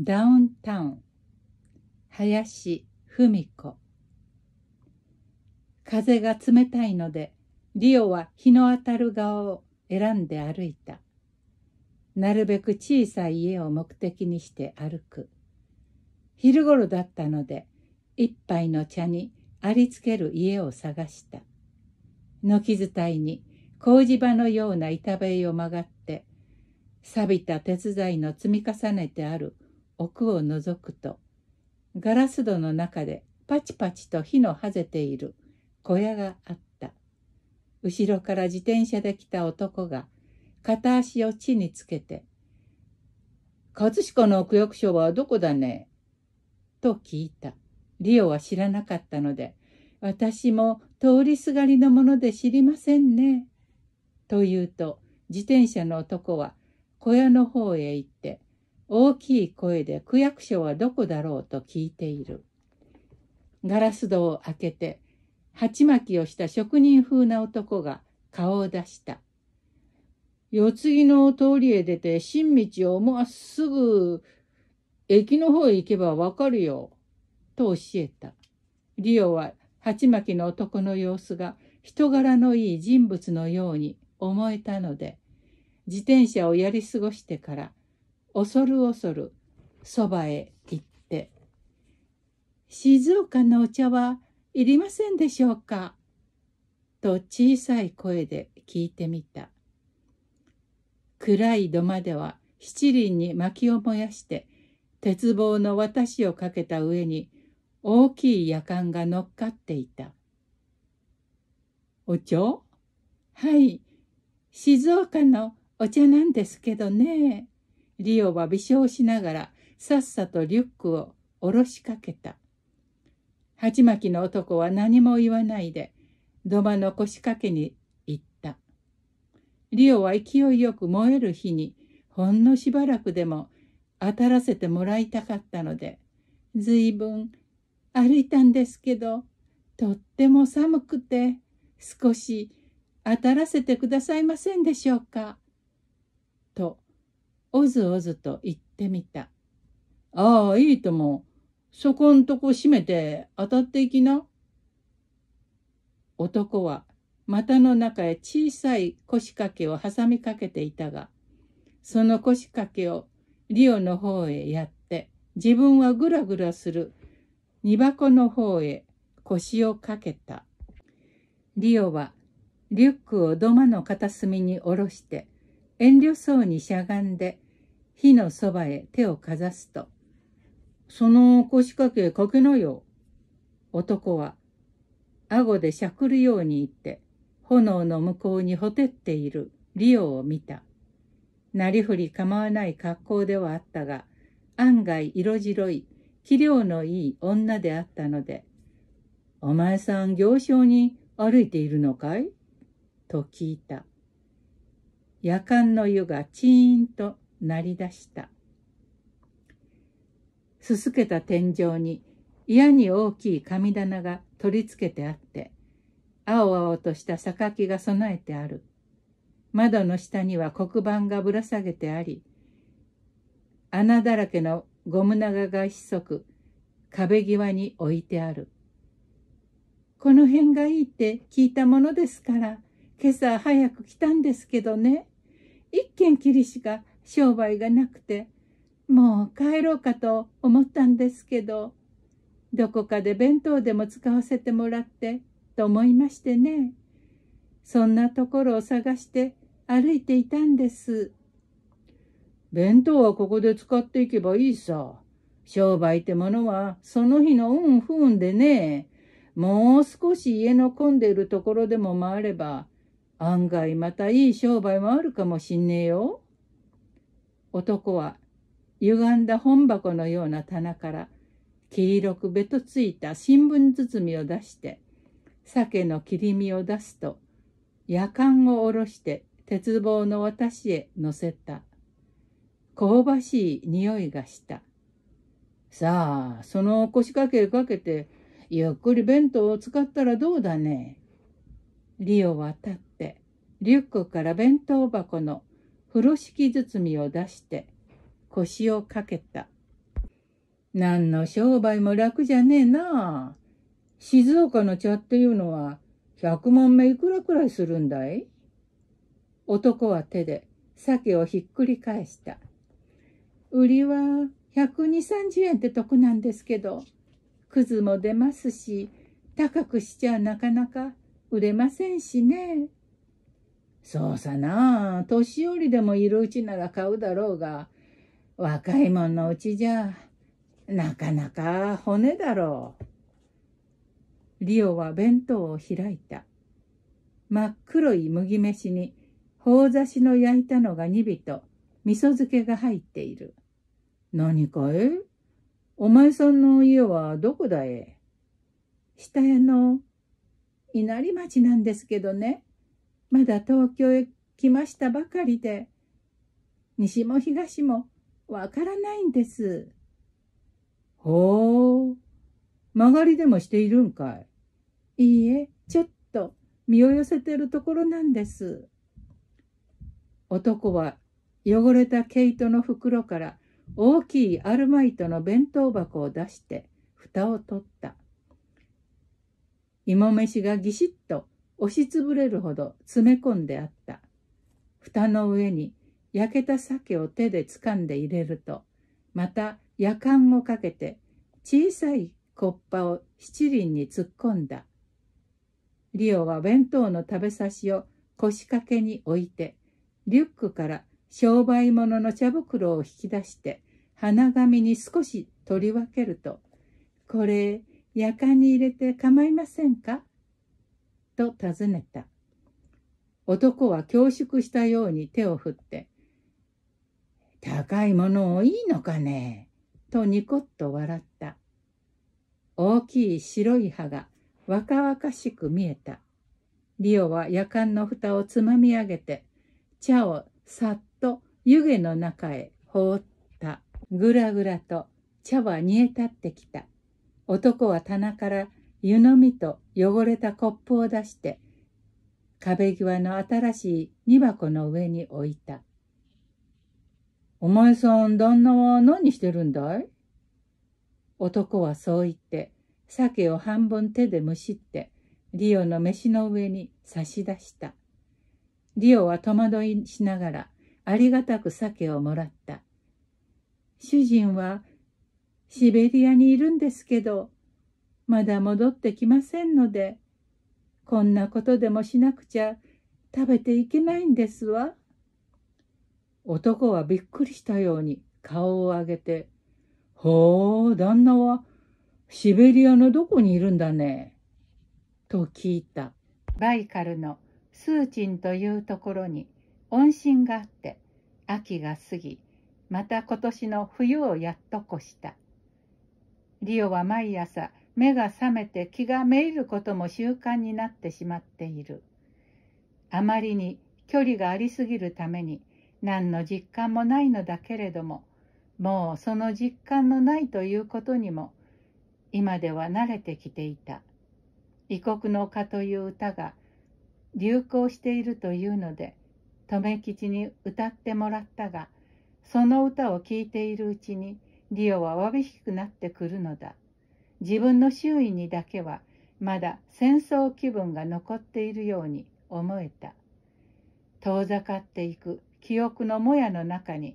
ダウンタウン林芙美子風が冷たいのでリオは日の当たる側を選んで歩いたなるべく小さい家を目的にして歩く昼頃だったので一杯の茶にありつける家を探した軒伝いに麹場のような板塀を曲がって錆びた鉄材の積み重ねてある奥を覗くとガラス戸の中でパチパチと火のはぜている小屋があった後ろから自転車で来た男が片足を地につけて「葛飾の区役所はどこだね?」と聞いたリオは知らなかったので「私も通りすがりのもので知りませんね」と言うと自転車の男は小屋の方へ行って大きい声で区役所はどこだろうと聞いている。ガラス戸を開けて、鉢巻きをした職人風な男が顔を出した。四つ木の通りへ出て、新道をまっすぐ駅の方へ行けばわかるよ、と教えた。リオは鉢巻きの男の様子が人柄のいい人物のように思えたので、自転車をやり過ごしてから、恐る恐るそばへ行って「静岡のお茶はいりませんでしょうか?」と小さい声で聞いてみた暗い土間では七輪に薪を燃やして鉄棒の渡しをかけた上に大きいやかんが乗っかっていた「お茶はい静岡のお茶なんですけどね」リオは微笑しながらさっさとリュックを下ろしかけた。鉢巻きの男は何も言わないで土間の腰掛けに行った。リオは勢いよく燃える日にほんのしばらくでも当たらせてもらいたかったので随分歩いたんですけどとっても寒くて少し当たらせてくださいませんでしょうか」とおずおずと言ってみた。ああ、いいとも。そこんとこ閉めて当たっていきな。男は股の中へ小さい腰掛けを挟みかけていたが、その腰掛けをリオの方へやって、自分はぐらぐらする荷箱の方へ腰をかけた。リオはリュックを土間の片隅に下ろして、遠慮そうにしゃがんで火のそばへ手をかざすと、その腰掛けかけなよ。男は、顎でしゃくるように言って、炎の向こうにほてっているリオを見た。なりふり構わない格好ではあったが、案外色白い、器量のいい女であったので、お前さん行商に歩いているのかいと聞いた。夜間の湯がチーンと鳴り出した。すすけた天井に嫌に大きい神棚が取り付けてあって、青々とした榊が備えてある。窓の下には黒板がぶら下げてあり、穴だらけのゴム長がひそく壁際に置いてある。この辺がいいって聞いたものですから、今朝早く来たんですけどね。一軒きりしか商売がなくて、もう帰ろうかと思ったんですけど、どこかで弁当でも使わせてもらって、と思いましてね。そんなところを探して歩いていたんです。弁当はここで使っていけばいいさ。商売ってものはその日の運不運でね、もう少し家の混んでいるところでも回れば、案外またいい商売もあるかもしんねえよ。男は歪んだ本箱のような棚から黄色くべとついた新聞包みを出して鮭の切り身を出すと夜間を下ろして鉄棒の私へ乗せた香ばしい匂いがしたさあその腰掛けかけてゆっくり弁当を使ったらどうだねリオは立ってリュックから弁当箱の風呂敷包みを出して腰をかけた。何の商売も楽じゃねえな静岡の茶っていうのは100万目いくらくらいするんだい男は手で鮭をひっくり返した。売りは12030円って得なんですけど、クズも出ますし、高くしちゃなかなか売れませんしね。そうさな年寄りでもいるうちなら買うだろうが、若いもんのうちじゃ、なかなか骨だろう。リオは弁当を開いた。真っ黒い麦飯に、ほうざしの焼いたのが2尾と、味噌漬けが入っている。何かえお前さんの家はどこだえ下屋の稲荷町なんですけどね。まだ東京へ来ましたばかりで、西も東もわからないんです。ほう、曲がりでもしているんかい。いいえ、ちょっと身を寄せてるところなんです。男は汚れた毛糸の袋から大きいアルマイトの弁当箱を出して蓋を取った。芋飯がぎしっと押しつぶれるほど詰め込んであった。蓋の上に焼けた鮭を手で掴んで入れると、また夜間をかけて小さいコッパを七輪に突っ込んだ。リオは弁当の食べさしを腰掛けに置いて、リュックから商売物の茶袋を引き出して、花紙に少し取り分けると、これ、夜間に入れて構いませんかと尋ねた。男は恐縮したように手を振って、高いものをいいのかねとニコッと笑った。大きい白い歯が若々しく見えた。リオは夜間の蓋をつまみ上げて、茶をさっと湯気の中へ放った。ぐらぐらと茶は煮え立ってきた。男は棚から湯飲みと汚れたコップを出して壁際の新しい荷箱の上に置いた。お前さん旦那は何してるんだい男はそう言って鮭を半分手でむしってリオの飯の上に差し出した。リオは戸惑いしながらありがたく鮭をもらった。主人はシベリアにいるんですけど、まだ戻ってきませんので、こんなことでもしなくちゃ食べていけないんですわ。男はびっくりしたように顔を上げて、ほう、旦那はシベリアのどこにいるんだね。と聞いた。バイカルのスーチンというところに温信があって、秋が過ぎ、また今年の冬をやっと越した。リオは毎朝目が覚めて気がめいることも習慣になってしまっている。あまりに距離がありすぎるために何の実感もないのだけれども、もうその実感のないということにも今では慣れてきていた。異国の丘という歌が流行しているというので、留吉に歌ってもらったが、その歌を聴いているうちに、リオはわびしくなってくるのだ。自分の周囲にだけはまだ戦争気分が残っているように思えた遠ざかっていく記憶のもやの中に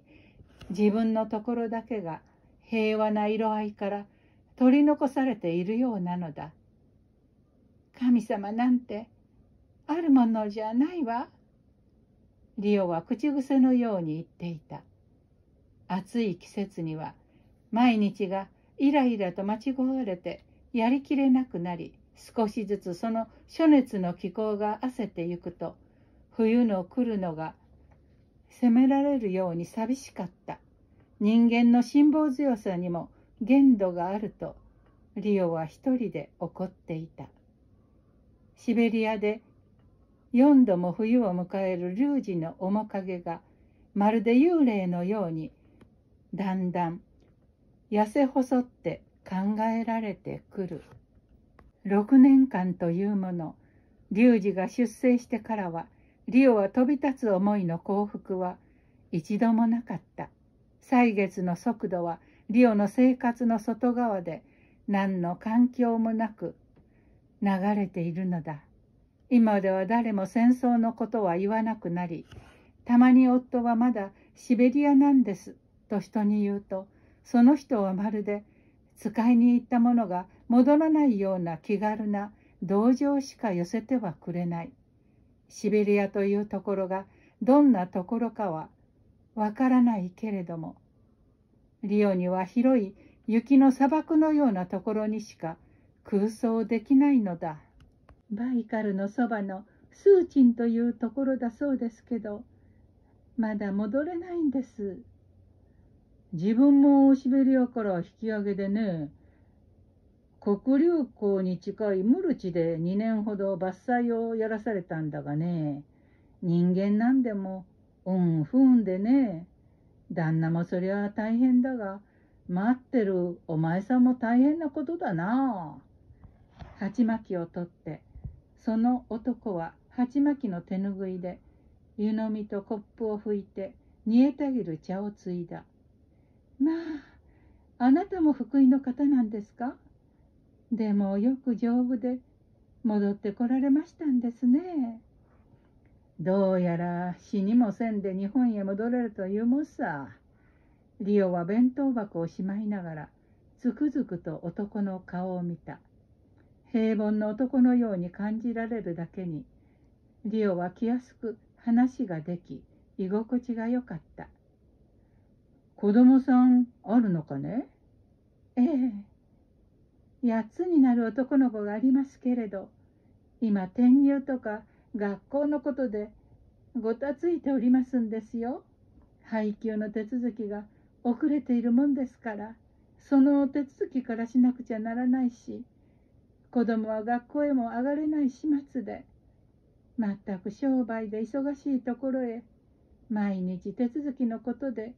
自分のところだけが平和な色合いから取り残されているようなのだ神様なんてあるものじゃないわリオは口癖のように言っていた暑い季節には毎日がイライラと間違われてやりきれなくなり少しずつその暑熱の気候が焦ってゆくと冬の来るのが責められるように寂しかった人間の辛抱強さにも限度があるとリオは一人で怒っていたシベリアで4度も冬を迎えるリュウジの面影がまるで幽霊のようにだんだん痩せ細って考えられてくる6年間というもの龍二が出征してからはリオは飛び立つ思いの幸福は一度もなかった歳月の速度はリオの生活の外側で何の環境もなく流れているのだ今では誰も戦争のことは言わなくなりたまに夫はまだシベリアなんですと人に言うと「その人はまるで使いに行ったものが戻らないような気軽な同情しか寄せてはくれない。シベリアというところがどんなところかはわからないけれども、リオには広い雪の砂漠のようなところにしか空想できないのだ。バイカルのそばのスーチンというところだそうですけど、まだ戻れないんです。自分もシベリアから引き上げでね黒竜港に近いムルチで2年ほど伐採をやらされたんだがね人間なんでもうんふんでね旦那もそりゃ大変だが待ってるお前さんも大変なことだな鉢巻きを取ってその男は鉢巻きの手ぬぐいで湯飲みとコップを拭いて煮えたぎる茶をついだまああなたも福井の方なんですかでもよく丈夫で戻ってこられましたんですねどうやら死にもせんで日本へ戻れるというもさリオは弁当箱をしまいながらつくづくと男の顔を見た平凡な男のように感じられるだけにリオは気安く話ができ居心地が良かった子供さんあるのかねええ8つになる男の子がありますけれど今転入とか学校のことでごたついておりますんですよ配給の手続きが遅れているもんですからその手続きからしなくちゃならないし子供は学校へも上がれない始末で全く商売で忙しいところへ毎日手続きのことで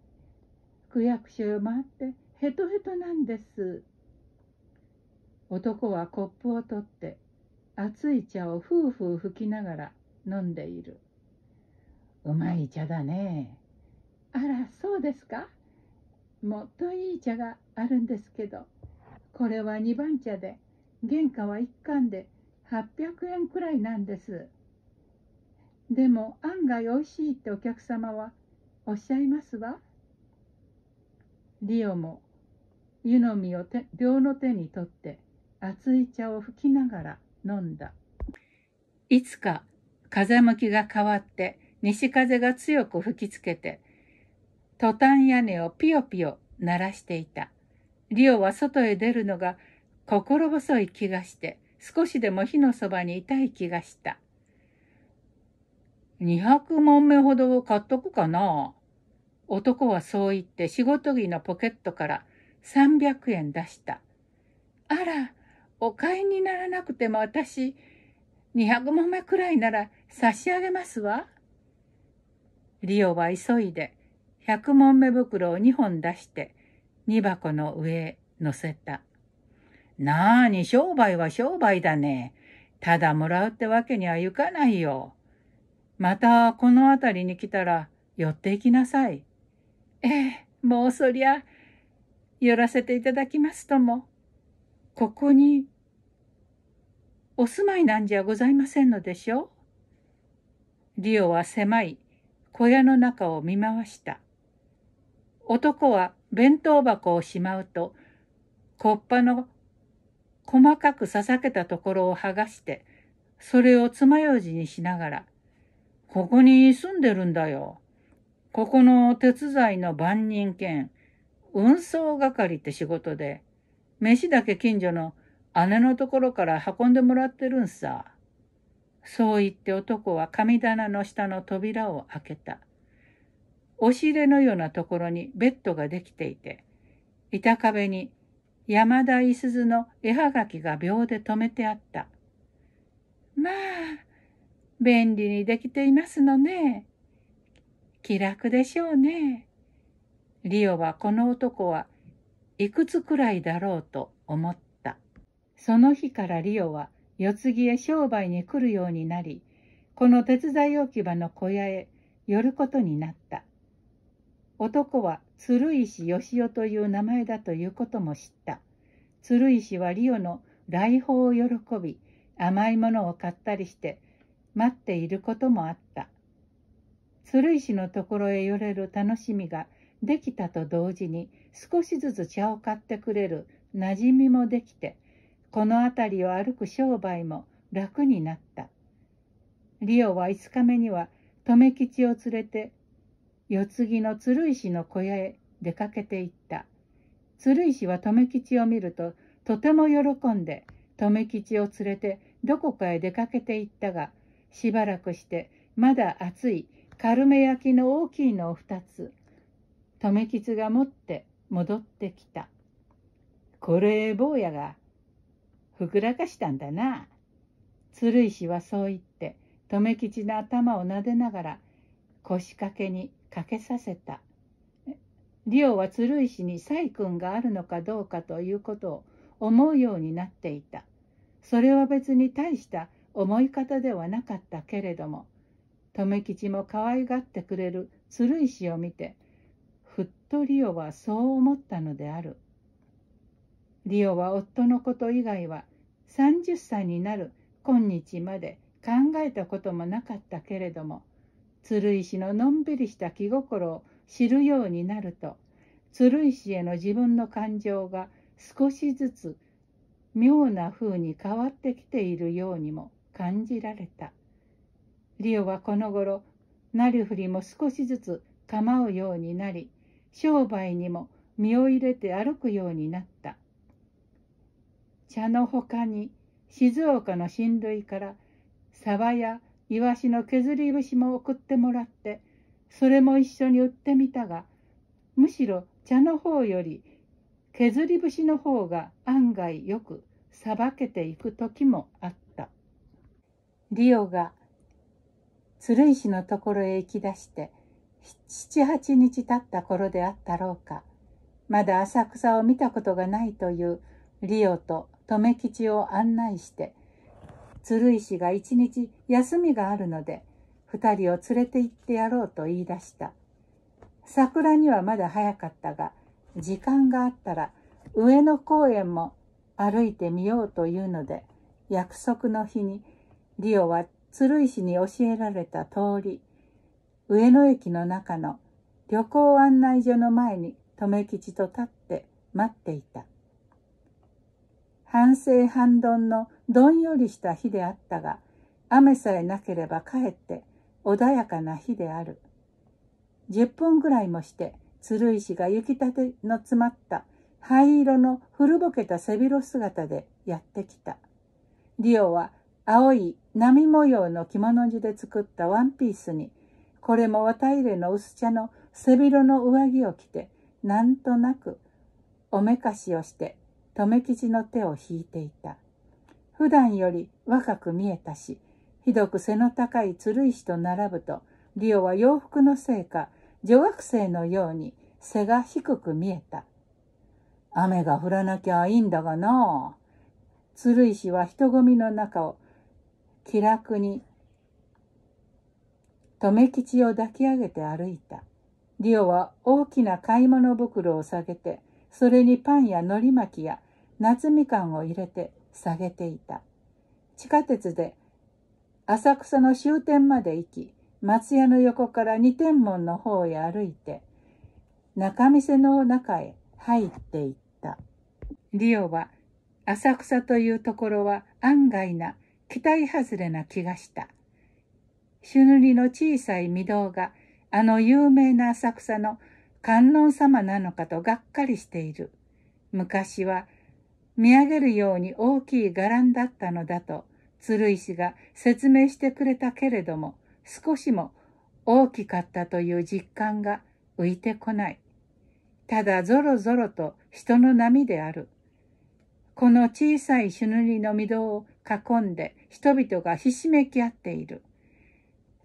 区役所へ回ってヘトヘトなんです男はコップを取って熱い茶をふうふう吹きながら飲んでいるうまい茶だねあらそうですかもっといい茶があるんですけどこれは2番茶で原価は1貫で800円くらいなんですでも案外おいしいってお客様はおっしゃいますわ。リオも湯のみを両の手に取って熱い茶を拭きながら飲んだいつか風向きが変わって西風が強く吹きつけてトタン屋根をピヨピヨ鳴らしていたリオは外へ出るのが心細い気がして少しでも火のそばにいたい気がした200問目ほどを買っとくかな男はそう言って仕事着のポケットから300円出した。あら、お買いにならなくても私、200もめくらいなら差し上げますわ。リオは急いで100もめ袋を2本出して荷箱の上へ乗せた。なあに商売は商売だね。ただもらうってわけにはいかないよ。またこの辺りに来たら寄っていきなさい。ええ、もうそりゃ、寄らせていただきますとも、ここに、お住まいなんじゃございませんのでしょうリオは狭い小屋の中を見回した。男は弁当箱をしまうと、コッパの細かくささけたところを剥がして、それを爪楊枝にしながら、ここに住んでるんだよ。ここの手伝いの番人兼、運送係って仕事で、飯だけ近所の姉のところから運んでもらってるんさ。そう言って男は神棚の下の扉を開けた。押し入れのようなところにベッドができていて、板壁に山田す鈴の絵はがきが秒で止めてあった。まあ、便利にできていますのね。気楽でしょうね。リオはこの男はいくつくらいだろうと思った。その日からリオは四つ木へ商売に来るようになり、この鉄材置き場の小屋へ寄ることになった。男は鶴石義雄という名前だということも知った。鶴石はリオの来訪を喜び、甘いものを買ったりして、待っていることもあった。鶴石のところへ寄れる楽しみができたと同時に少しずつ茶を買ってくれる馴染みもできてこの辺りを歩く商売も楽になったリオは5日目には留吉を連れて世継ぎの鶴石の小屋へ出かけていった鶴石は留吉を見るととても喜んで留吉を連れてどこかへ出かけていったがしばらくしてまだ暑い軽め焼きの大きいのを2つ留吉が持って戻ってきたこれ坊やがふくらかしたんだな鶴石はそう言って留吉の頭をなでながら腰掛けにかけさせたリオは鶴石に細君があるのかどうかということを思うようになっていたそれは別に大した思い方ではなかったけれども留吉も可愛がってくれる鶴石を見てふっとリオはそう思ったのであるリオは夫のこと以外は30歳になる今日まで考えたこともなかったけれども鶴石ののんびりした気心を知るようになると鶴石への自分の感情が少しずつ妙な風に変わってきているようにも感じられた。リオはこの頃なりふりも少しずつ構うようになり商売にも身を入れて歩くようになった茶のほかに静岡の親類からサバやイワシの削り節も送ってもらってそれも一緒に売ってみたがむしろ茶の方より削り節の方が案外よくさばけていく時もあったリオが鶴石のところへ行き出して七八日経った頃であったろうかまだ浅草を見たことがないというリオと留吉を案内して鶴石が一日休みがあるので二人を連れて行ってやろうと言い出した桜にはまだ早かったが時間があったら上野公園も歩いてみようというので約束の日にリオは鶴石に教えられた通り、上野駅の中の旅行案内所の前に留吉と立って待っていた。半生半丼のどんよりした日であったが、雨さえなければかえって穏やかな日である。10分ぐらいもして鶴石が行きての詰まった灰色の古ぼけた背広姿でやってきた。リオは青い波模様の着物地で作ったワンピースに、これも綿入れの薄茶の背広の上着を着て、なんとなくおめかしをして、留吉の手を引いていた。普段より若く見えたし、ひどく背の高い鶴石と並ぶと、リオは洋服のせいか、女学生のように背が低く見えた。雨が降らなきゃいいんだがなあ。鶴石は人混みの中を気楽に留吉を抱き上げて歩いた。リオは大きな買い物袋を下げて、それにパンや海苔巻きや夏みかんを入れて下げていた。地下鉄で浅草の終点まで行き、松屋の横から二天門の方へ歩いて、仲見世の中へ入っていった。リオは、浅草というところは案外な期待外れな気がした。朱塗りの小さい御堂があの有名な浅草の観音様なのかとがっかりしている。昔は見上げるように大きい伽藍だったのだと鶴石が説明してくれたけれども少しも大きかったという実感が浮いてこない。ただぞろぞろと人の波である。この小さい朱塗りの御堂を囲んで人々がひしめき合っている。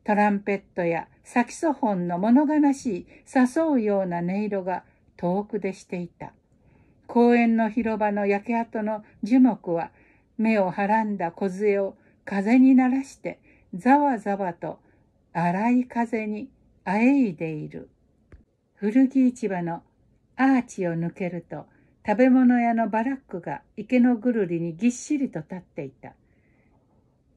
トランペットやサキソフォンの物悲しい誘うような音色が遠くでしていた。公園の広場の焼け跡の樹木は目をはらんだ梢を風に鳴らしてざわざわと荒い風にあえいでいる。古着市場のアーチを抜けると食べ物屋のバラックが池のぐるりにぎっしりと立っていた。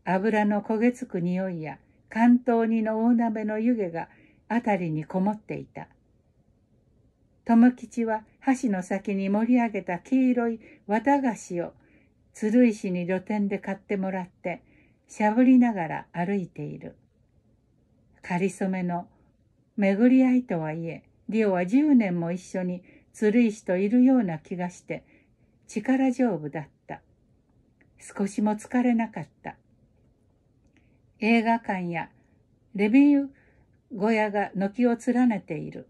油の焦げつく匂いや関東煮の大鍋の湯気が辺りにこもっていた。友吉は箸の先に盛り上げた黄色い綿菓子を鶴石に露店で買ってもらってしゃぶりながら歩いている。かりそめの巡り合いとはいえ、リオは10年も一緒にずるい人いるような気がして力丈夫だった少しも疲れなかった映画館やレビュー小屋が軒を連ねている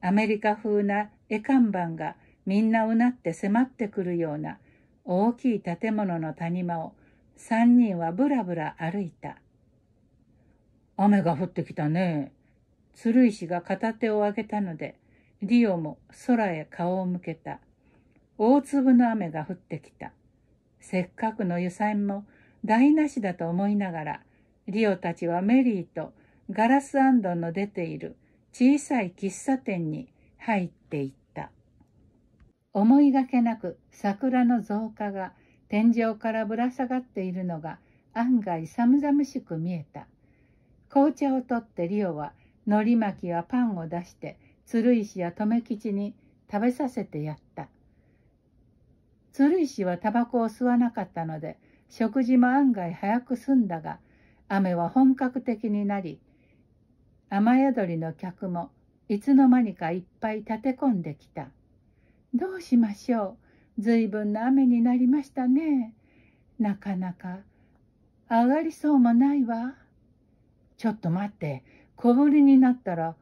アメリカ風な絵看板がみんなうなって迫ってくるような大きい建物の谷間を三人はぶらぶら歩いた雨が降ってきたね鶴石が片手を上げたのでディオも空へ顔を向けた。大粒の雨が降ってきた。せっかくの油彩も台無しだと思いながら、リオたちはメリーとガラスアンドンの出ている小さい喫茶店に入っていった。思いがけなく桜の造花が天井からぶら下がっているのが案外寒々しく見えた。紅茶を取ってリオは海苔巻きやパンを出して鶴石や留吉に食べさせてやった。鶴石はタバコを吸わなかったので、食事も案外早く済んだが、雨は本格的になり、雨宿りの客もいつの間にかいっぱい立て込んできた。どうしましょう。随分な雨になりましたね。なかなか上がりそうもないわ。ちょっと待って、小降りになったら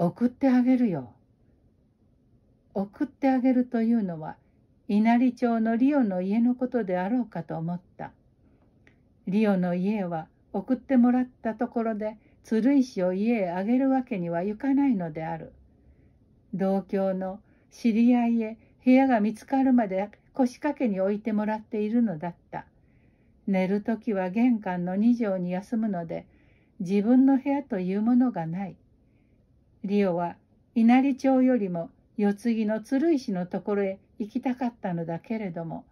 送ってあげるよ。送ってあげるというのは稲荷町のリオの家のことであろうかと思った。リオの家は送ってもらったところで鶴石を家へあげるわけにはいかないのである。同郷の知り合いへ部屋が見つかるまで腰掛けに置いてもらっているのだった。寝る時は玄関の2畳に休むので自分の部屋というものがない。リオは稲荷町よりも世継ぎの鶴石のところへ行きたかったのだけれども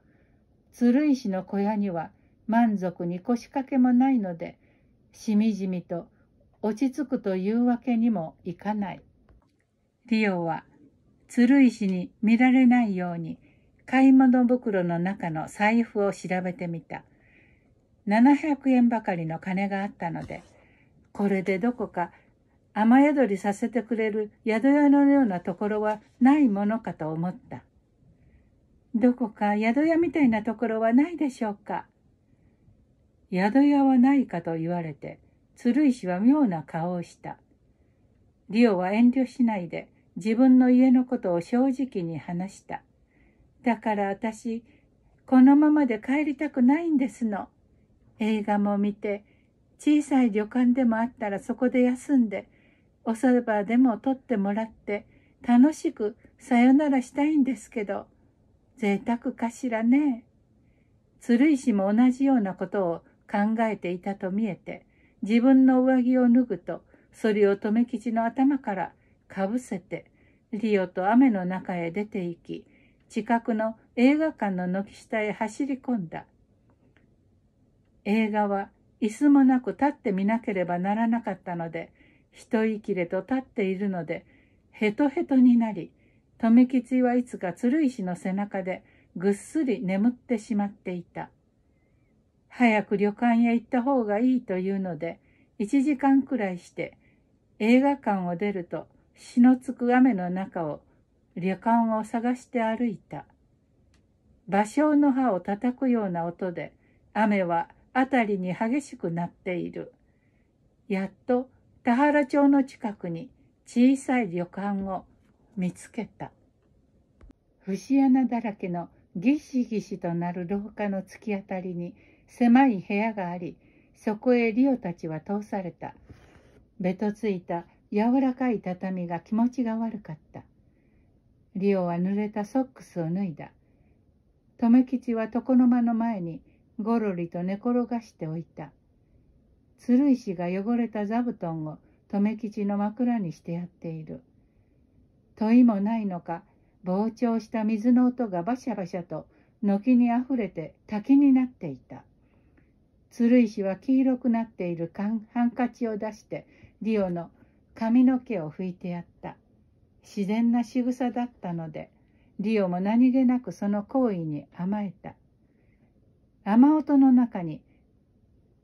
鶴石の小屋には満足に腰掛けもないのでしみじみと落ち着くというわけにもいかない。リオは鶴石に見られないように買い物袋の中の財布を調べてみた。700円ばかりの金があったので、これでどこか雨宿りさせてくれる宿屋のようなところはないものかと思った。どこか宿屋みたいなところはないでしょうか。宿屋はないかと言われて、鶴石は妙な顔をした。リオは遠慮しないで自分の家のことを正直に話した。だから私、このままで帰りたくないんですの。映画も見て、小さい旅館でもあったらそこで休んで、おそばでも取ってもらって楽しくさよならしたいんですけど、贅沢かしらね。鶴石も同じようなことを考えていたと見えて、自分の上着を脱ぐと、それを留吉の頭からかぶせて、リオと雨の中へ出て行き、近くの映画館の軒下へ走り込んだ。映画は椅子もなく立ってみなければならなかったので、一息れと立っているので、ヘトヘトになり、留吉はいつか鶴石の背中でぐっすり眠ってしまっていた。早く旅館へ行った方がいいというので、一時間くらいして映画館を出るとしのつく雨の中を旅館を探して歩いた。芭蕉の葉を叩くような音で雨は辺りに激しくなっている。やっと田原町の近くに小さい旅館を見つけた節穴だらけのぎしぎしとなる廊下の突き当たりに狭い部屋がありそこへリオたちは通されたべとついた柔らかい畳が気持ちが悪かったリオは濡れたソックスを脱いだ留吉は床の間の前にごろりと寝転がしておいた鶴石が汚れた座布団を留吉の枕にしてやっている。問いもないのか、膨張した水の音がバシャバシャと軒にあふれて滝になっていた。鶴石は黄色くなっているハンカチを出してリオの髪の毛を拭いてやった。自然な仕草だったので、リオも何気なくその行為に甘えた。雨音の中に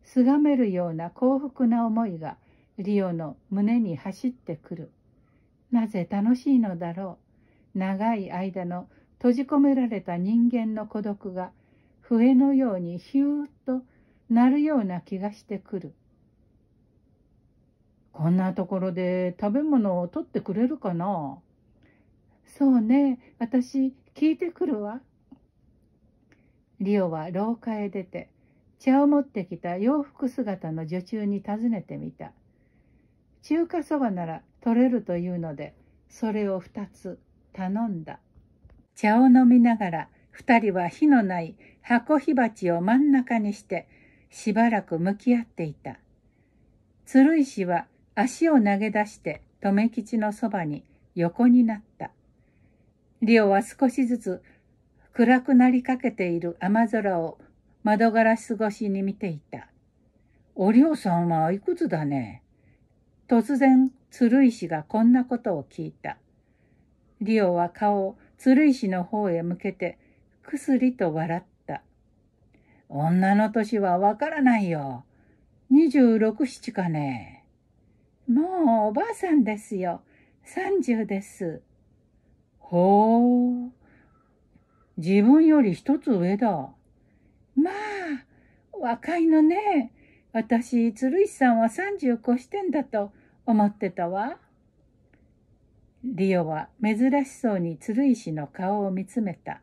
すがめるような幸福な思いがリオの胸に走ってくるなぜ楽しいのだろう長い間の閉じ込められた人間の孤独が笛のようにヒューッと鳴るような気がしてくるこんなところで食べ物を取ってくれるかなそうね私聞いてくるわリオは廊下へ出て茶を持ってきた洋服姿の女中に尋ねてみた。中華そばなら取れるというので、それを2つ頼んだ。茶を飲みながら、2人は火のない箱火鉢を真ん中にして、しばらく向き合っていた。鶴石は足を投げ出して、留吉のそばに横になった。リオは少しずつ暗くなりかけている雨空を窓ガラス越しに見ていた。おりさんはいくつだね突然、鶴石がこんなことを聞いた。リオは顔を鶴石の方へ向けて、くすりと笑った。女の歳はわからないよ。二十六七かね。もうおばあさんですよ。三十です。ほう。自分より一つ上だ。まあ、若いのね。私、鶴石さんは30越してんだと思ってたわ。リオは珍しそうに鶴石の顔を見つめた。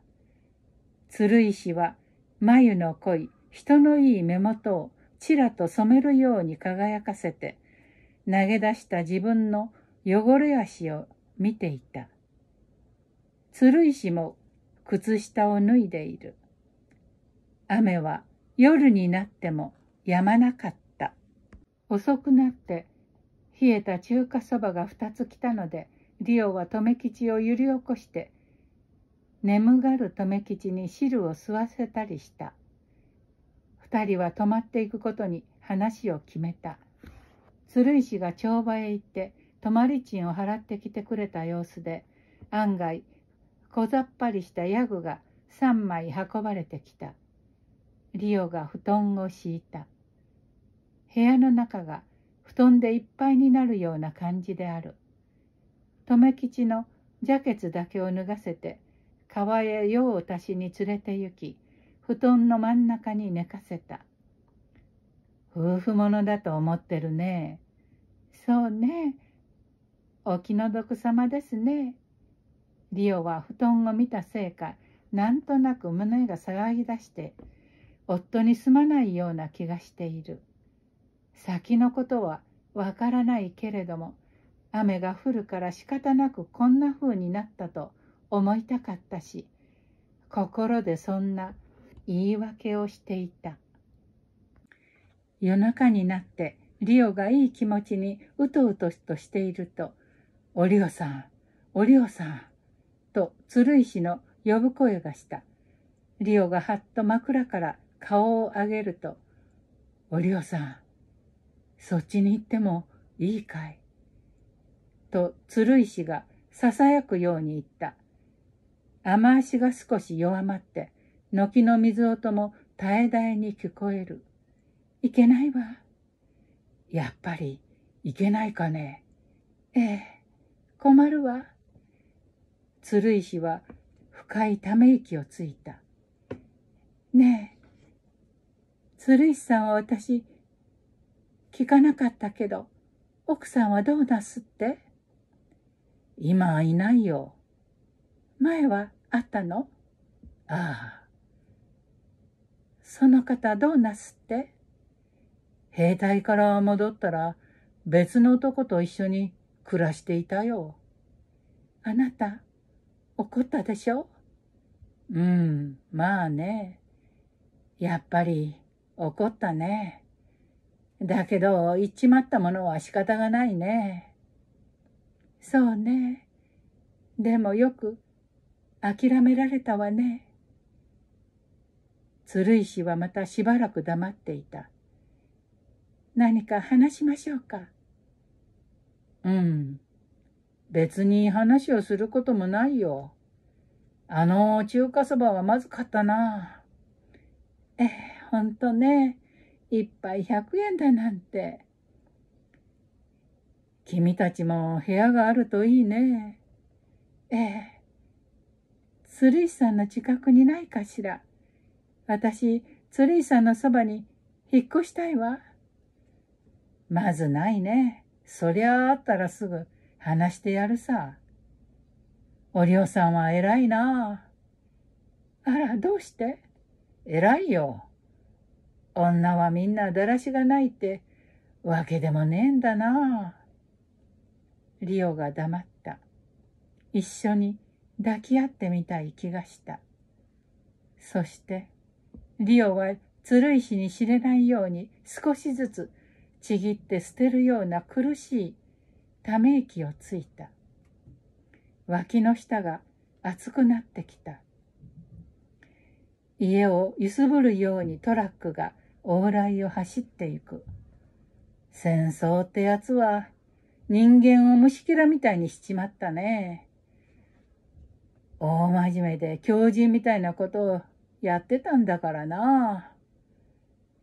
鶴石は眉の濃い人のいい目元をちらと染めるように輝かせて、投げ出した自分の汚れ足を見ていた。鶴石も靴下を脱いでいる。雨は夜になっても止まなかった。遅くなって冷えた中華そばが2つ来たので、リオは留吉を揺り起こして、眠がる留吉に汁を吸わせたりした。2人は泊まっていくことに話を決めた。鶴石が帳場へ行って、泊まり賃を払ってきてくれた様子で、案外、小ざっぱりしたヤグが3枚運ばれてきた。リオが布団を敷いた。部屋の中が布団でいっぱいになるような感じである。留吉のジャケツだけを脱がせて、川へ用を足しに連れて行き、布団の真ん中に寝かせた。夫婦ものだと思ってるね。そうね。お気の毒様ですね。リオは布団を見たせいか、なんとなく胸が騒ぎ出して、夫にすまないような気がしている先のことはわからないけれども雨が降るから仕方なくこんな風になったと思いたかったし心でそんな言い訳をしていた夜中になってリオがいい気持ちにうとうととしていると「おリオさんおリオさん」と鶴石の呼ぶ声がしたリオがはっと枕から顔を上げると、おりおさん、そっちに行ってもいいかいと鶴石が囁くように言った。雨足が少し弱まって、軒の水音も絶え絶えに聞こえる。いけないわ。やっぱり、いけないかね。ええ、困るわ。鶴石は深いため息をついた。ねえ、鶴石さんは私、聞かなかったけど、奥さんはどうなすって今はいないよ。前はあったのああ。その方どうなすって兵隊から戻ったら別の男と一緒に暮らしていたよ。あなた、怒ったでしょうん、まあね。やっぱり怒ったね。だけど、行っちまったものは仕方がないね。そうね。でもよく、諦められたわね。鶴石はまたしばらく黙っていた。何か話しましょうか。うん。別に話をすることもないよ。あの中華そばはまずかったな。ええ。ほんとね、一杯100円だなんて。君たちも部屋があるといいね。ええ。鶴石さんの近くにないかしら。私、鶴石さんのそばに引っ越したいわ。まずないね。そりゃあったらすぐ話してやるさ。おりょうさんは偉いなあ。あら、どうして偉いよ。女はみんなだらしがないってわけでもねえんだなあ。リオが黙った。一緒に抱き合ってみたい気がした。そして、リオは鶴石に知れないように少しずつちぎって捨てるような苦しいため息をついた。脇の下が熱くなってきた。家を揺すぶるようにトラックが往来を走っていく。戦争ってやつは人間を虫けらみたいにしちまったね。大真面目で狂人みたいなことをやってたんだからな。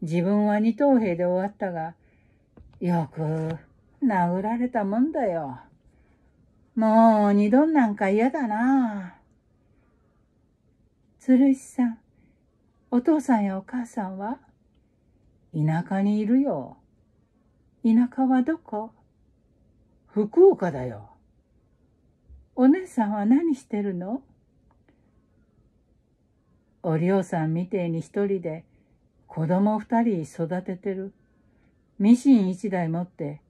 自分は二等兵で終わったが、よく殴られたもんだよ。もう二度なんか嫌だな。鶴石さん、お父さんやお母さんは田舎にいるよ。田舎はどこ福岡だよ。お姉さんは何してるのおりょうさんみてえに一人で子供二人育ててる。ミシン一台持って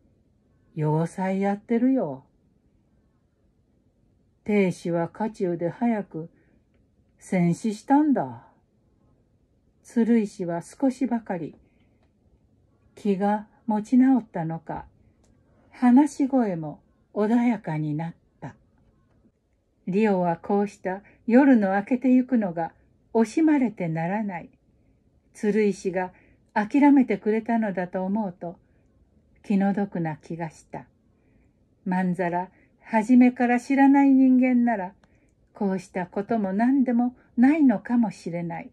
洋裁やってるよ。亭主は家中で早く戦死したんだ。鶴石は少しばかり気が持ち直ったのか話し声も穏やかになったリオはこうした夜の明けてゆくのが惜しまれてならない鶴石が諦めてくれたのだと思うと気の毒な気がしたまんざら初めから知らない人間ならこうしたことも何でもないのかもしれない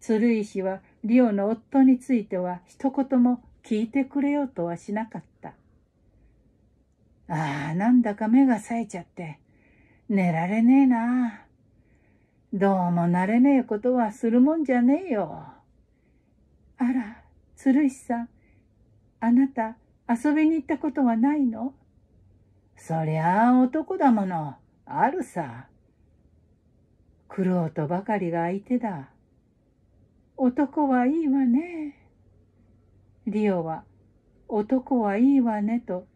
鶴石はリオの夫については一言も聞いてくれようとはしなかった。ああ、なんだか目が冴えちゃって、寝られねえな。どうもなれねえことはするもんじゃねえよ。あら、鶴石さん、あなた遊びに行ったことはないのそりゃあ男だもの、あるさ。苦労とばかりが相手だ。男はいいわね。リオは、男はいいわねと、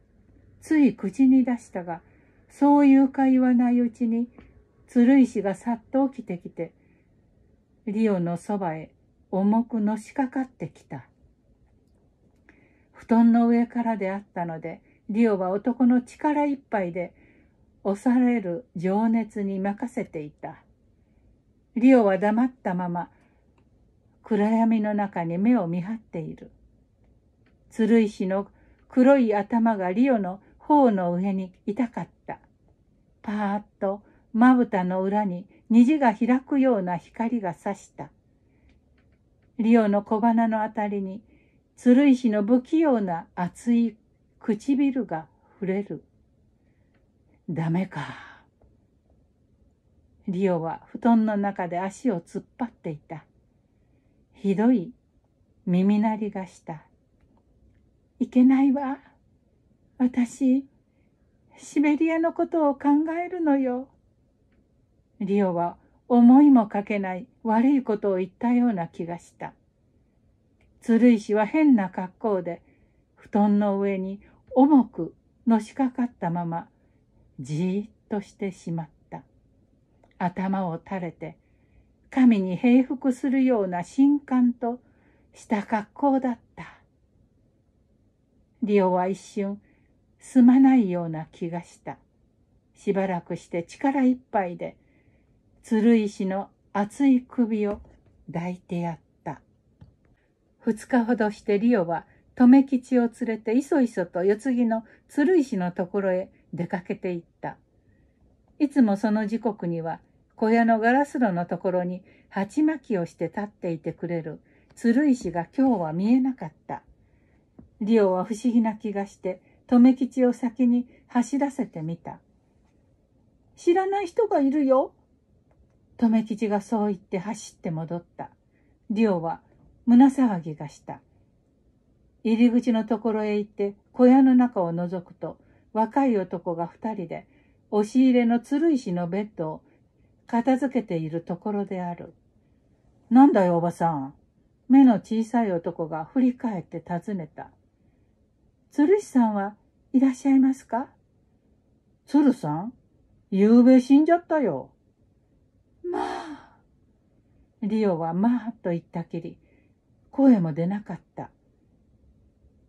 つい口に出したが、そういうか言わないうちに、鶴石がさっと起きてきて、リオのそばへ重くのしかかってきた。布団の上からであったので、リオは男の力いっぱいで、押される情熱に任せていた。リオは黙ったまま、暗闇の中に目を見張っている。鶴石の黒い頭がリオの頬の上に痛かった。パーッとまぶたの裏に虹が開くような光が差した。リオの小鼻のあたりに鶴石の不器用な熱い唇が触れる。ダメか。リオは布団の中で足を突っ張っていた。ひどい耳鳴りがした。いけないわ。私、シベリアのことを考えるのよ。リオは思いもかけない悪いことを言ったような気がした。鶴石は変な格好で、布団の上に重くのしかかったまま、じーっとしてしまった。頭を垂れて、神に平服するような神官とした格好だった。リオは一瞬、すまないような気がした。しばらくして力いっぱいで、鶴石の熱い首を抱いてやった。二日ほどしてリオは、留吉を連れていそいそと世継ぎの鶴石のところへ出かけていった。いつもその時刻には小屋のガラス戸のところに鉢巻きをして立っていてくれる鶴石が今日は見えなかった。リオは不思議な気がして、留吉を先に走らせてみた。知らない人がいるよ。留吉がそう言って走って戻った。リオは胸騒ぎがした。入り口のところへ行って小屋の中を覗くと若い男が二人で押し入れの鶴石のベッドを片付けているところである。なんだよ、おばさん。目の小さい男が振り返って尋ねた。鶴石さんはいらっしゃいますか鶴さんゆうべ死んじゃったよ。まあ。リオはまあと言ったきり、声も出なかった。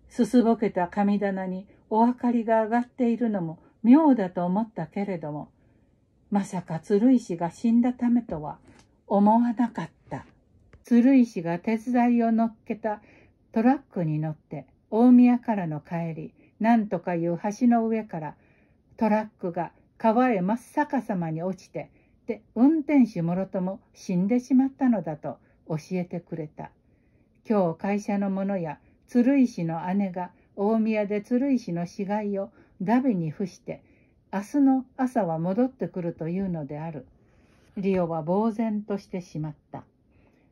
すすぼけた神棚にお明かりが上がっているのも妙だと思ったけれども、まさか鶴石が死んだためとは思わなかった。鶴石が伝いを乗っけたトラックに乗って大宮からの帰り、なんとかいう橋の上からトラックが川へ真っ逆さまに落ちて、で、運転手もろとも死んでしまったのだと教えてくれた。今日会社の者や鶴石の姉が大宮で鶴石の死骸をダビに伏して明日の朝は戻ってくるというのである。リオは呆然としてしまった。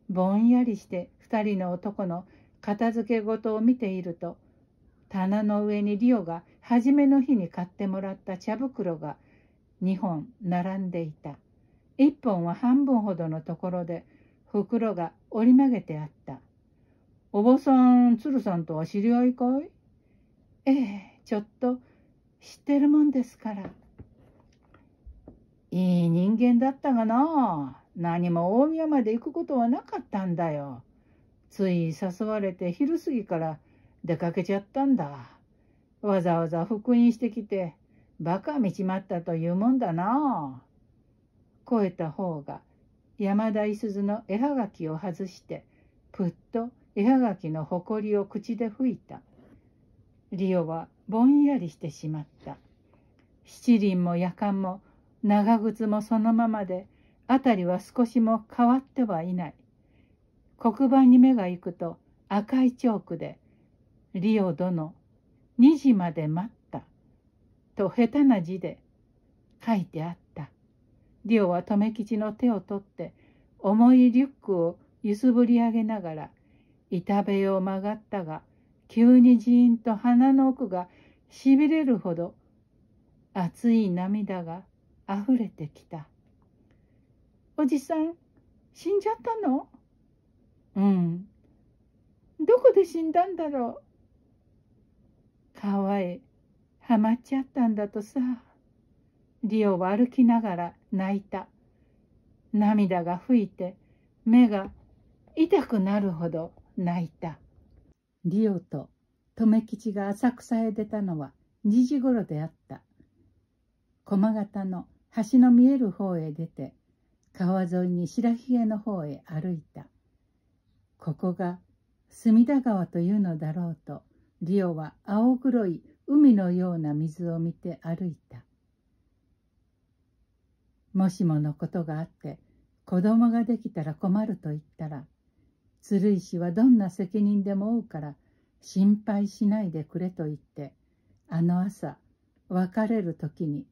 ぼんやりして2人の男の片付け事を見ていると、棚の上にリオが初めの日に買ってもらった茶袋が2本並んでいた。1本は半分ほどのところで袋が折り曲げてあった。お坊さん、鶴さんとは知り合いかいええ、ちょっと知ってるもんですから。いい人間だったがな何も大宮まで行くことはなかったんだよ。つい誘われて昼過ぎから出かけちゃったんだ。わざわざ復員してきてバカ見ちまったというもんだな超えた方が山田いす鈴の絵はがきを外してぷっと絵はがきのほこりを口で拭いた。リオはぼんやりしてしまった七輪も夜間も長靴もそのままで辺りは少しも変わってはいない黒板に目が行くと赤いチョークで「リオ殿2時まで待った」と下手な字で書いてあったリオは留吉の手を取って重いリュックを揺すぶり上げながら板塀を曲がったが急にじーんと鼻の奥がしびれるほど熱い涙があふれてきた。おじさん、死んじゃったのうん。どこで死んだんだろう川へはまっちゃったんだとさ。リオは歩きながら泣いた。涙が吹いて目が痛くなるほど泣いた。リオと留吉が浅草へ出たのは2時ごろであった駒形の橋の見える方へ出て川沿いに白ひげの方へ歩いたここが隅田川というのだろうとリオは青黒い海のような水を見て歩いたもしものことがあって子供ができたら困ると言ったら鶴石はどんな責任でも負うから心配しないでくれと言ってあの朝別れる時に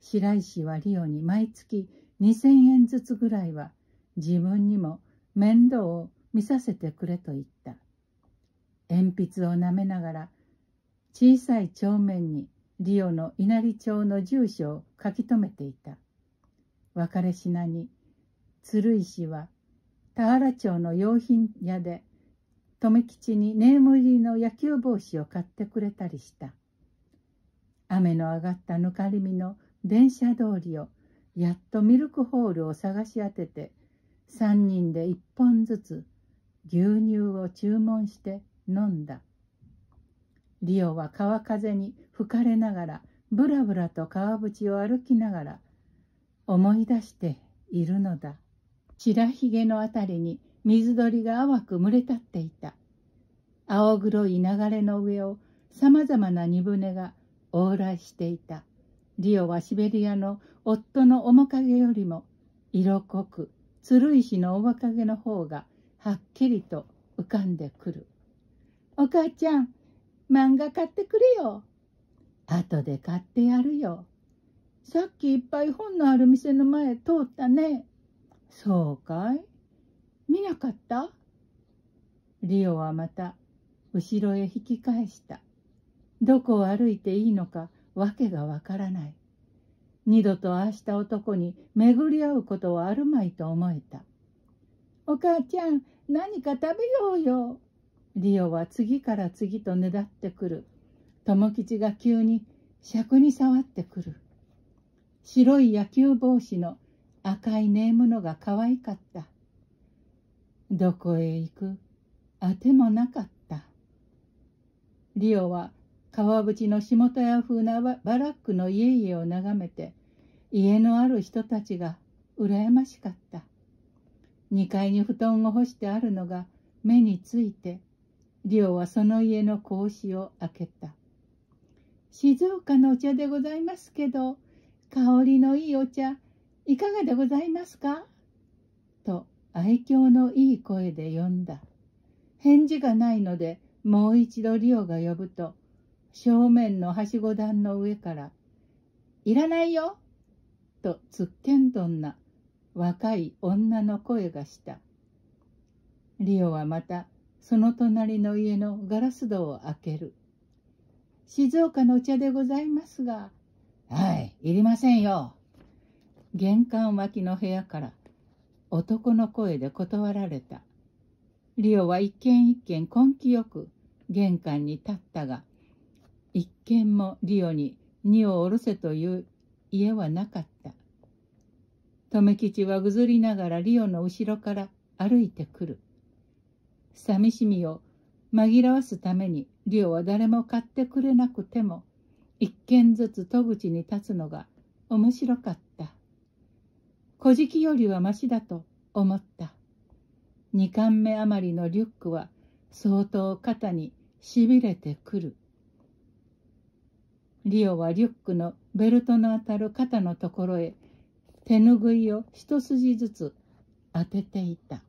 白石はリオに毎月2,000円ずつぐらいは自分にも面倒を見させてくれと言った鉛筆を舐めながら小さい帳面にリオの稲荷町の住所を書き留めていた別れ品に鶴石は田原町の洋品屋で留吉にネーム入りの野球帽子を買ってくれたりした雨の上がったぬかりみの電車通りをやっとミルクホールを探し当てて3人で1本ずつ牛乳を注文して飲んだリオは川風に吹かれながらぶらぶらと川淵を歩きながら思い出しているのだ白ひげのあたりに水鳥が淡く群れ立っていた青黒い流れの上をさまざまな荷船が往来していたリオはシベリアの夫の面影よりも色濃く鶴石の面影の方がはっきりと浮かんでくる「お母ちゃん漫画買ってくれよ」「後で買ってやるよ」「さっきいっぱい本のある店の前通ったね」そうかい見なかったリオはまた後ろへ引き返した。どこを歩いていいのかわけがわからない。二度とああした男に巡り合うことはあるまいと思えた。お母ちゃん、何か食べようよ。リオは次から次とねだってくる。友吉が急に尺に触ってくる。白い野球帽子の赤い眠のが可愛かった。どこへ行くあてもなかった。リオは川淵の下田屋風なバラックの家々を眺めて、家のある人たちが羨ましかった。2階に布団を干してあるのが目について、リオはその家の格子を開けた。静岡のお茶でございますけど、香りのいいお茶、いかがでございますかと愛嬌のいい声で呼んだ。返事がないので、もう一度リオが呼ぶと、正面のはしご段の上から、いらないよとつっけんどんな若い女の声がした。リオはまた、その隣の家のガラス戸を開ける。静岡のお茶でございますが、はい、いりませんよ。玄関脇の部屋から男の声で断られたリオは一軒一軒根気よく玄関に立ったが一軒もリオに荷を下ろせという家はなかった留吉はぐずりながらリオの後ろから歩いてくる寂しみを紛らわすためにリオは誰も買ってくれなくても一軒ずつ戸口に立つのが面白かった。小じよりはましだと思った。二巻目余りのリュックは相当肩にしびれてくる。リオはリュックのベルトの当たる肩のところへ手ぬぐいを一筋ずつ当てていた。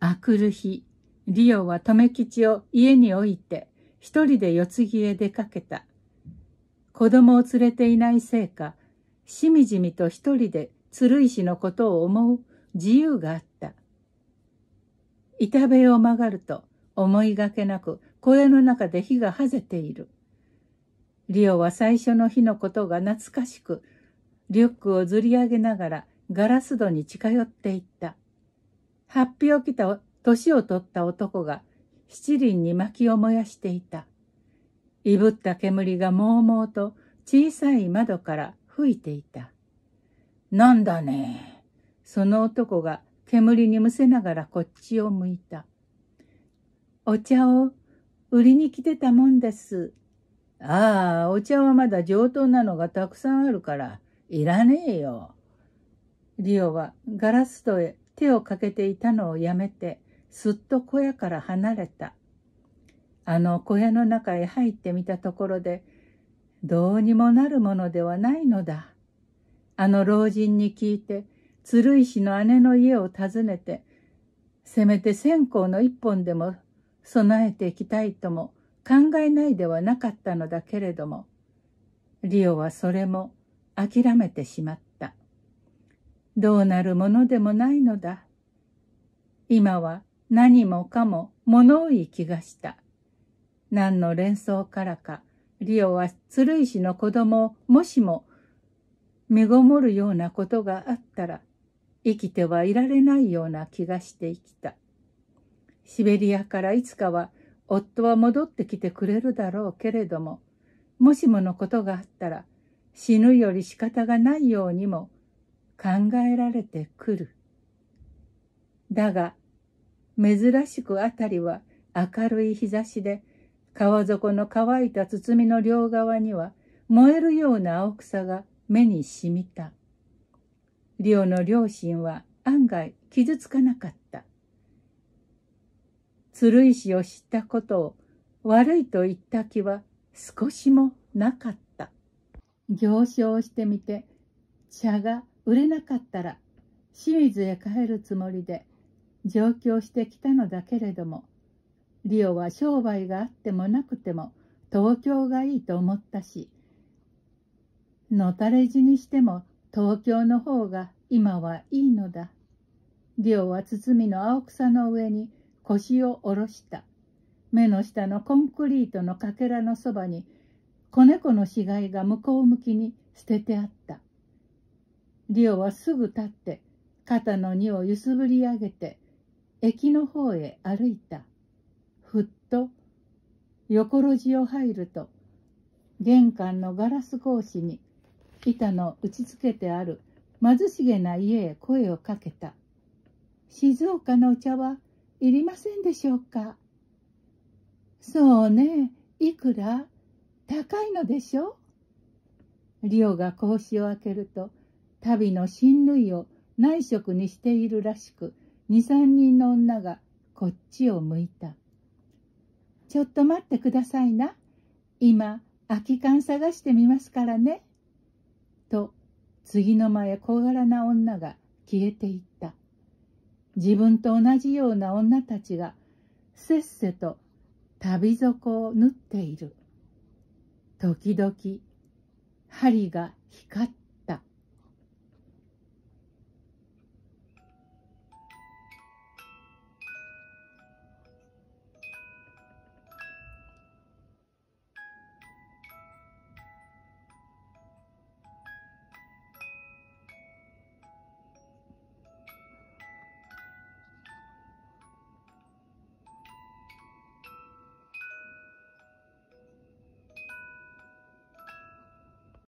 あくる日、リオは留吉を家に置いて一人で四つ木へ出かけた。子供を連れていないせいか、しみじみと一人で鶴石のことを思う自由があった。板塀を曲がると思いがけなく小屋の中で火がはぜている。リオは最初の日のことが懐かしく、リュックをずり上げながらガラス戸に近寄っていった。発表ピを着た年を取った男が七輪に薪を燃やしていた。いぶった煙がもうもうと小さい窓から吹いていた。なんだね。その男が煙にむせながらこっちを向いた。お茶を売りに来てたもんです。ああ、お茶はまだ上等なのがたくさんあるから、いらねえよ。リオはガラス戸へ手をかけていたのをやめて、すっと小屋から離れた。あの小屋の中へ入ってみたところで、どうにもなるものではないのだ。あの老人に聞いて、鶴石の姉の家を訪ねて、せめて線香の一本でも備えていきたいとも考えないではなかったのだけれども、リオはそれも諦めてしまった。どうなるものでもないのだ。今は何もかも物多い気がした。何の連想からか、リオは鶴石の子供をもしもめごもるようなことがあったら生きてはいられないような気がしてきた。シベリアからいつかは夫は戻ってきてくれるだろうけれども、もしものことがあったら死ぬより仕方がないようにも考えられてくる。だが、珍しくあたりは明るい日差しで、川底の乾いた包みの両側には燃えるような青草が目にしみた。リオの両親は案外傷つかなかった。鶴石を知ったことを悪いと言った気は少しもなかった。行商してみて茶が売れなかったら清水へ帰るつもりで上京してきたのだけれどもリオは商売があってもなくても東京がいいと思ったしのたれ死にしても東京の方が今はいいのだ。ディオはみの青草の上に腰を下ろした。目の下のコンクリートのかけらのそばに子猫の死骸が向こう向きに捨ててあった。リオはすぐ立って肩の荷を揺すぶり上げて駅の方へ歩いた。ふっと横路地を入ると玄関のガラス格子に板の打ち付けてある貧しげな家へ声をかけた。静岡のお茶はいりませんでしょうかそうね、いくら高いのでしょリオが格子を開けると、旅の親類を内職にしているらしく、二三人の女がこっちを向いた。ちょっと待ってくださいな。今、空き缶探してみますからね。と次の間へ小柄な女が消えていった自分と同じような女たちがせっせと旅底を縫っている時々針が光って